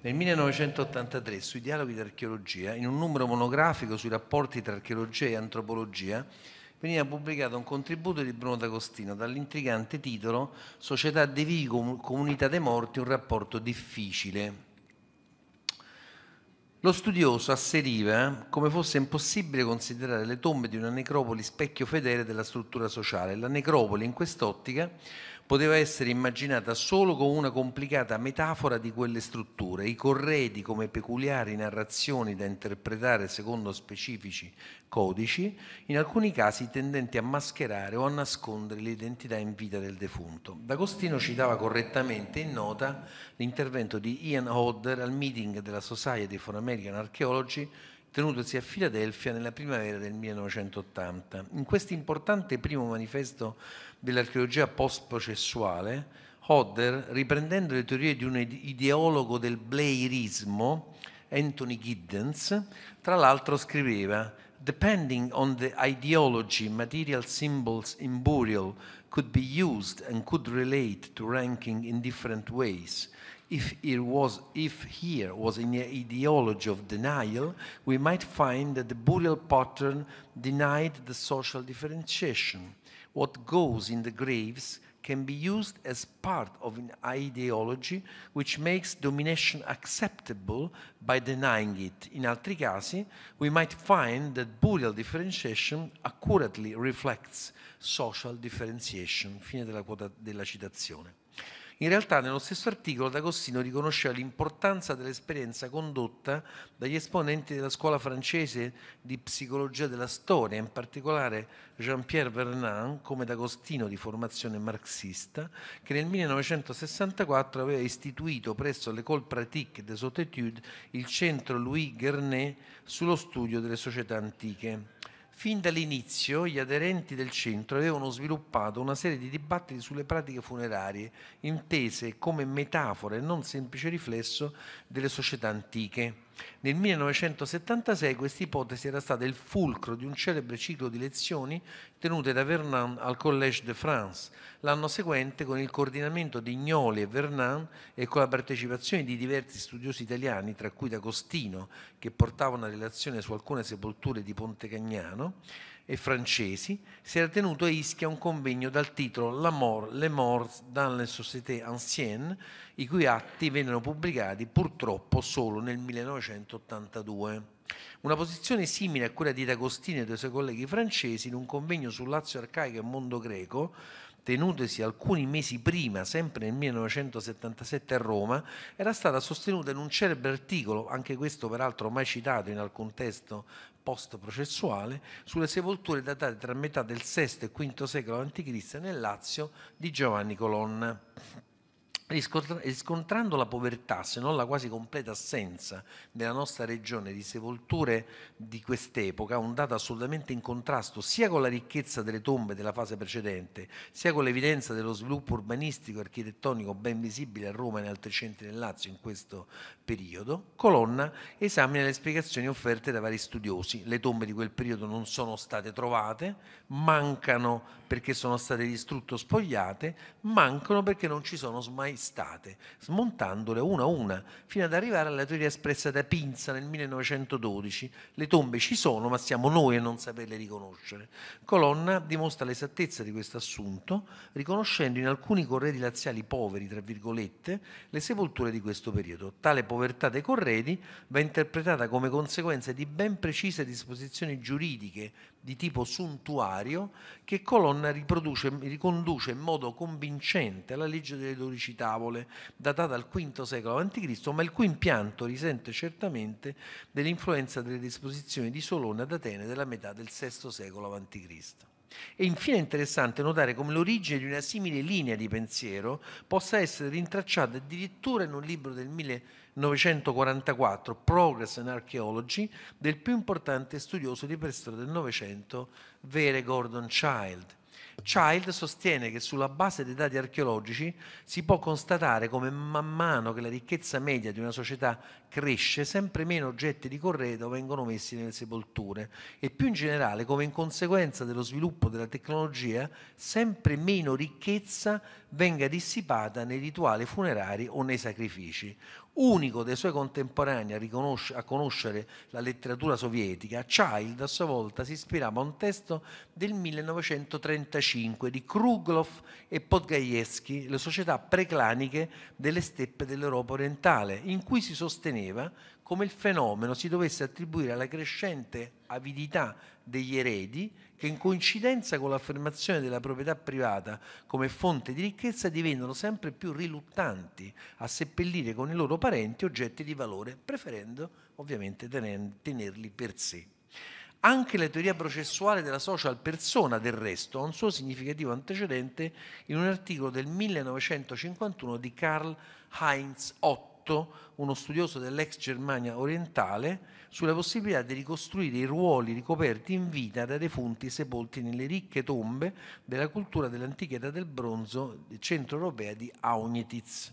Nel 1983, sui dialoghi di archeologia, in un numero monografico sui rapporti tra archeologia e antropologia, veniva pubblicato un contributo di Bruno D'Agostino dall'intrigante titolo Società dei Vivi, Comunità dei Morti, un rapporto difficile. Lo studioso asseriva eh, come fosse impossibile considerare le tombe di una necropoli specchio fedele della struttura sociale. La necropoli in quest'ottica poteva essere immaginata solo con una complicata metafora di quelle strutture, i corredi come peculiari narrazioni da interpretare secondo specifici codici, in alcuni casi tendenti a mascherare o a nascondere l'identità in vita del defunto. D'Agostino citava correttamente in nota l'intervento di Ian Hodder al meeting della Society for American Archaeology tenutosi a Filadelfia nella primavera del 1980. In questo importante primo manifesto dell'archeologia post-processuale, Hodder, riprendendo le teorie di un ideologo del blairismo, Anthony Giddens, tra l'altro scriveva Depending on the ideology, material symbols in burial could be used and could relate to ranking in different ways. If, it was, if here was an ideology of denial, we might find that the burial pattern denied the social differentiation. What goes in the graves can be used as part of an ideology which makes domination acceptable by denying it. In altri casi, we might find that burial differentiation accurately reflects social differentiation. Fine della, della citazione. In realtà nello stesso articolo D'Agostino riconosceva l'importanza dell'esperienza condotta dagli esponenti della scuola francese di psicologia della storia, in particolare Jean-Pierre Vernin, come D'Agostino di formazione marxista, che nel 1964 aveva istituito presso l'École pratique des hautes études il centro Louis Guernet sullo studio delle società antiche. Fin dall'inizio gli aderenti del centro avevano sviluppato una serie di dibattiti sulle pratiche funerarie, intese come metafora e non semplice riflesso delle società antiche. Nel 1976 questa ipotesi era stata il fulcro di un celebre ciclo di lezioni tenute da Vernon al Collège de France. L'anno seguente, con il coordinamento di Gnoli e Vernon e con la partecipazione di diversi studiosi italiani, tra cui D'Agostino, che portava una relazione su alcune sepolture di Ponte Cagnano, e francesi, si era tenuto a Ischia un convegno dal titolo La mort, les morts dans les sociétés anciennes, i cui atti vennero pubblicati purtroppo solo nel 1982. Una posizione simile a quella di D'Agostino e dei suoi colleghi francesi in un convegno sul Lazio arcaico e mondo greco tenutesi alcuni mesi prima, sempre nel 1977 a Roma, era stata sostenuta in un celebre articolo, anche questo peraltro mai citato in alcun testo post-processuale, sulle sepolture datate tra metà del VI e V secolo a.C. nel Lazio di Giovanni Colonna riscontrando la povertà, se non la quasi completa assenza nella nostra regione di sepolture di quest'epoca, un dato assolutamente in contrasto sia con la ricchezza delle tombe della fase precedente, sia con l'evidenza dello sviluppo urbanistico e architettonico ben visibile a Roma e in altri centri del Lazio in questo periodo, Colonna esamina le spiegazioni offerte da vari studiosi. Le tombe di quel periodo non sono state trovate, mancano perché sono state distrutte o spogliate, mancano perché non ci sono mai state, smontandole una a una, fino ad arrivare alla teoria espressa da Pinza nel 1912. Le tombe ci sono, ma siamo noi a non saperle riconoscere. Colonna dimostra l'esattezza di questo assunto, riconoscendo in alcuni corredi laziali poveri, tra virgolette, le sepolture di questo periodo. Tale povertà dei corredi va interpretata come conseguenza di ben precise disposizioni giuridiche di tipo suntuario che Colonna riconduce in modo convincente alla legge delle dodici tavole, datata al V secolo a.C., ma il cui impianto risente certamente dell'influenza delle disposizioni di Solone ad Atene della metà del VI secolo a.C. E infine è interessante notare come l'origine di una simile linea di pensiero possa essere rintracciata addirittura in un libro del 1944, Progress in Archaeology, del più importante studioso di prestoria del Novecento, Vere Gordon Child Child sostiene che sulla base dei dati archeologici si può constatare come man mano che la ricchezza media di una società cresce, sempre meno oggetti di corredo vengono messi nelle sepolture e più in generale come in conseguenza dello sviluppo della tecnologia sempre meno ricchezza venga dissipata nei rituali funerari o nei sacrifici unico dei suoi contemporanei a, a, conoscere la letteratura sovietica, Child a sua volta si ispirava a un testo del 1935 di Kruglov e Podgajewski, le società preclaniche delle steppe dell'Europa orientale, in cui si sosteneva come il fenomeno si dovesse attribuire alla crescente avidità degli eredi che in coincidenza con l'affermazione della proprietà privata come fonte di ricchezza diventano sempre più riluttanti a seppellire con i loro parenti oggetti di valore, preferendo ovviamente tenerli per sé. Anche la teoria processuale della social persona, del resto, ha un suo significativo antecedente in un articolo del 1951 di Karl Heinz Ott Otto, uno studioso dell'ex Germania orientale, sulla possibilità di ricostruire i ruoli ricoperti in vita da defunti sepolti nelle ricche tombe della cultura dell'antichità del bronzo centro-europea di Aunetiz.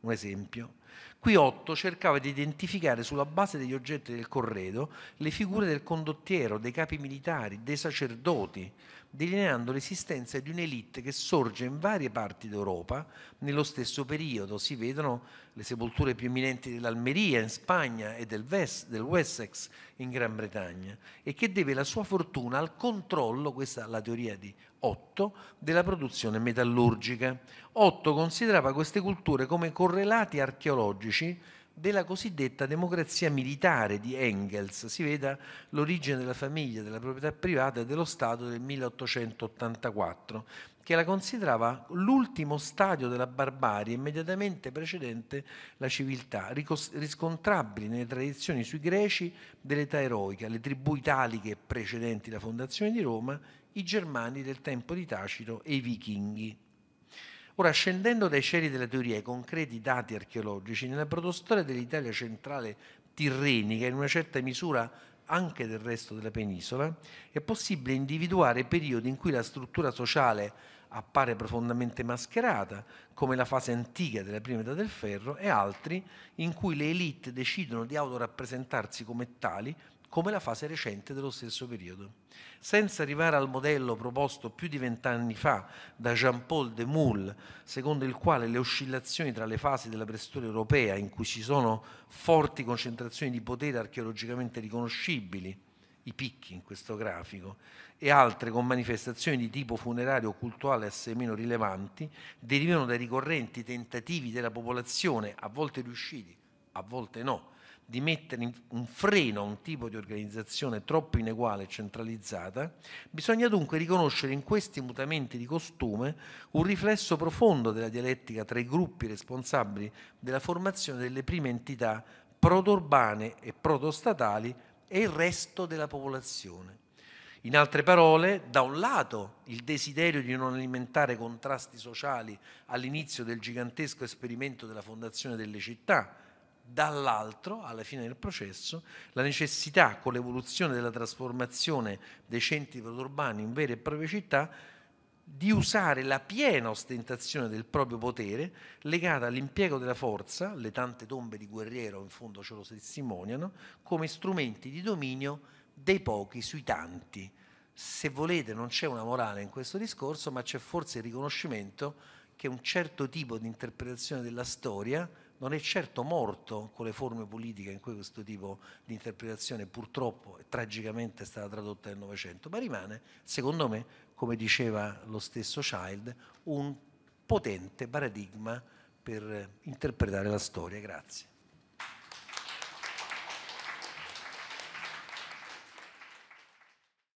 Un esempio. Qui Otto cercava di identificare sulla base degli oggetti del corredo le figure del condottiero, dei capi militari, dei sacerdoti, delineando l'esistenza di un'elite che sorge in varie parti d'Europa nello stesso periodo. Si vedono le sepolture più eminenti dell'Almeria in Spagna e del, West, del Wessex in Gran Bretagna e che deve la sua fortuna al controllo, questa è la teoria di Otto, della produzione metallurgica. Otto considerava queste culture come correlati archeologici ideologici della cosiddetta democrazia militare di Engels, si veda l'origine della famiglia, della proprietà privata e dello Stato del 1884, che la considerava l'ultimo stadio della barbarie immediatamente precedente la civiltà, riscontrabili nelle tradizioni sui greci dell'età eroica, le tribù italiche precedenti la fondazione di Roma, i germani del tempo di Tacito e i vichinghi. Ora, scendendo dai cieli della teoria ai concreti dati archeologici, nella protostoria dell'Italia centrale tirrenica, in una certa misura anche del resto della penisola, è possibile individuare periodi in cui la struttura sociale appare profondamente mascherata, come la fase antica della prima età del ferro, e altri in cui le elite decidono di autorappresentarsi come tali come la fase recente dello stesso periodo. Senza arrivare al modello proposto più di vent'anni fa da Jean-Paul de Moule, secondo il quale le oscillazioni tra le fasi della prestoria europea, in cui ci sono forti concentrazioni di potere archeologicamente riconoscibili, i picchi in questo grafico, e altre con manifestazioni di tipo funerario o cultuale assai meno rilevanti, derivano dai ricorrenti tentativi della popolazione, a volte riusciti, a volte no, di mettere un freno a un tipo di organizzazione troppo ineguale e centralizzata, bisogna dunque riconoscere in questi mutamenti di costume un riflesso profondo della dialettica tra i gruppi responsabili della formazione delle prime entità proto e protostatali e il resto della popolazione. In altre parole, da un lato il desiderio di non alimentare contrasti sociali all'inizio del gigantesco esperimento della fondazione delle città, dall'altro, alla fine del processo, la necessità con l'evoluzione della trasformazione dei centri urbani in vere e proprie città di usare la piena ostentazione del proprio potere legata all'impiego della forza, le tante tombe di guerriero in fondo ce lo testimoniano, come strumenti di dominio dei pochi sui tanti. Se volete non c'è una morale in questo discorso, ma c'è forse il riconoscimento che un certo tipo di interpretazione della storia non è certo morto con le forme politiche in cui questo tipo di interpretazione purtroppo e tragicamente è stata tradotta nel Novecento, ma rimane, secondo me, come diceva lo stesso Child, un potente paradigma per interpretare la storia. Grazie.